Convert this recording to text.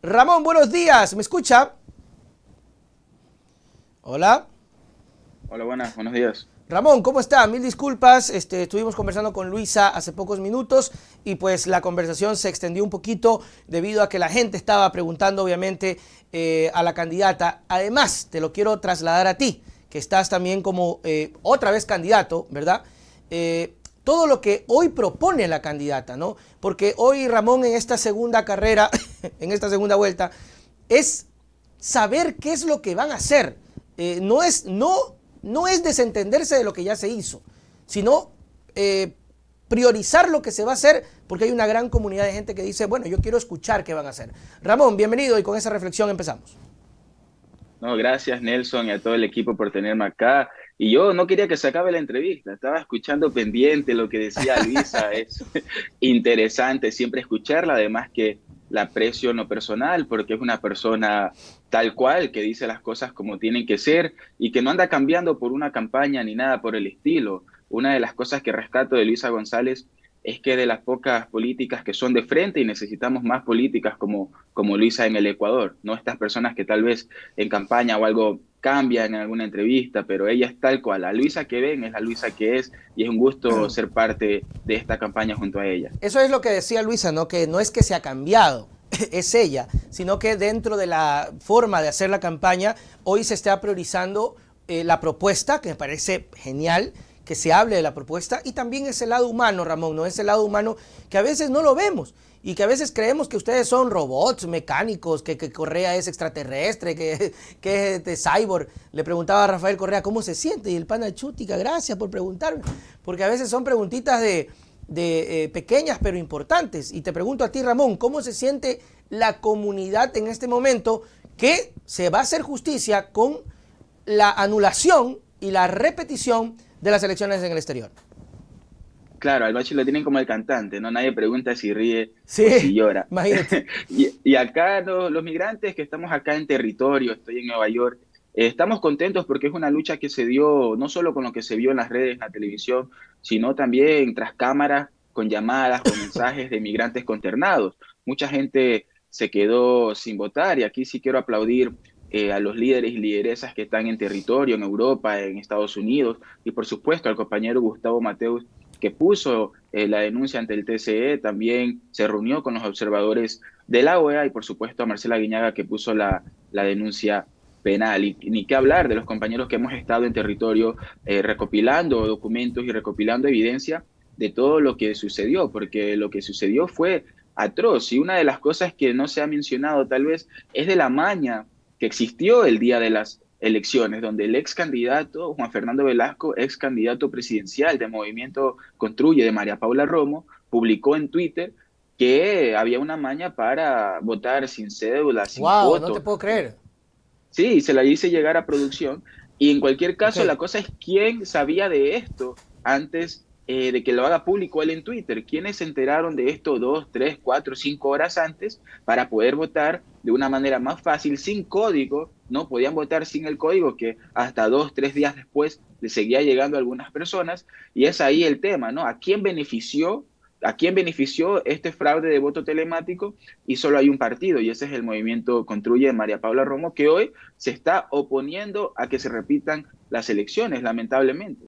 Ramón, buenos días, ¿me escucha? Hola. Hola, buenas, buenos días. Ramón, ¿cómo está? Mil disculpas, este, estuvimos conversando con Luisa hace pocos minutos y pues la conversación se extendió un poquito debido a que la gente estaba preguntando obviamente eh, a la candidata. Además, te lo quiero trasladar a ti, que estás también como eh, otra vez candidato, ¿verdad? Eh, todo lo que hoy propone la candidata, ¿no? Porque hoy Ramón en esta segunda carrera en esta segunda vuelta, es saber qué es lo que van a hacer. Eh, no, es, no, no es desentenderse de lo que ya se hizo, sino eh, priorizar lo que se va a hacer, porque hay una gran comunidad de gente que dice, bueno, yo quiero escuchar qué van a hacer. Ramón, bienvenido y con esa reflexión empezamos. No, gracias Nelson y a todo el equipo por tenerme acá. Y yo no quería que se acabe la entrevista, estaba escuchando pendiente lo que decía Luisa, es interesante siempre escucharla, además que la aprecio no personal porque es una persona tal cual, que dice las cosas como tienen que ser y que no anda cambiando por una campaña ni nada por el estilo. Una de las cosas que rescato de Luisa González es que de las pocas políticas que son de frente y necesitamos más políticas como, como Luisa en el Ecuador, ¿no? Estas personas que tal vez en campaña o algo cambian en alguna entrevista, pero ella es tal cual, la Luisa que ven es la Luisa que es y es un gusto ser parte de esta campaña junto a ella. Eso es lo que decía Luisa, ¿no? Que no es que se ha cambiado, es ella, sino que dentro de la forma de hacer la campaña, hoy se está priorizando eh, la propuesta, que me parece genial, que se hable de la propuesta y también ese lado humano, Ramón, ¿no? Ese lado humano que a veces no lo vemos y que a veces creemos que ustedes son robots mecánicos, que, Correa es extraterrestre, que, que es de cyborg. Le preguntaba a Rafael Correa cómo se siente y el pana Chútica, gracias por preguntarme, porque a veces son preguntitas de, eh, pequeñas pero importantes. Y te pregunto a ti, Ramón, ¿cómo se siente la comunidad en este momento que se va a hacer justicia con la anulación y la repetición de las elecciones en el exterior. Claro, al bache lo tienen como el cantante, ¿no? Nadie pregunta si ríe o si llora. y, acá los, migrantes que estamos acá en territorio, estoy en Nueva York, eh, estamos contentos porque es una lucha que se dio no solo con lo que se vio en las redes, en la televisión, sino también tras cámaras, con llamadas, con mensajes de migrantes consternados. Mucha gente se quedó sin votar y aquí sí quiero aplaudir eh, a los líderes y lideresas que están en territorio, en Europa, en Estados Unidos, y por supuesto al compañero Gustavo Mateus, que puso eh, la denuncia ante el TCE, también se reunió con los observadores de la OEA y por supuesto a Marcela Guiñaga, que puso la, la denuncia penal. Y ni qué hablar de los compañeros que hemos estado en territorio eh, recopilando documentos y recopilando evidencia de todo lo que sucedió, porque lo que sucedió fue atroz. Y una de las cosas que no se ha mencionado tal vez es de la maña que existió el día de las elecciones, donde el ex candidato Juan Fernando Velasco, ex candidato presidencial de Movimiento Construye de María Paula Romo, publicó en Twitter que había una maña para votar sin cédula, sin wow, no te puedo creer. Sí, se la hice llegar a producción. Y en cualquier caso, la cosa es quién sabía de esto antes eh, de que lo haga público él en Twitter. ¿Quiénes se enteraron de esto dos, tres, cuatro, cinco horas antes para poder votar de una manera más fácil, sin código? No podían votar sin el código que hasta dos, tres días después le seguía llegando a algunas personas. Y es ahí el tema, ¿no? ¿A quién benefició? ¿A quién benefició este fraude de voto telemático? Y solo hay un partido, y ese es el movimiento Construye de María Paula Romo, que hoy se está oponiendo a que se repitan las elecciones, lamentablemente.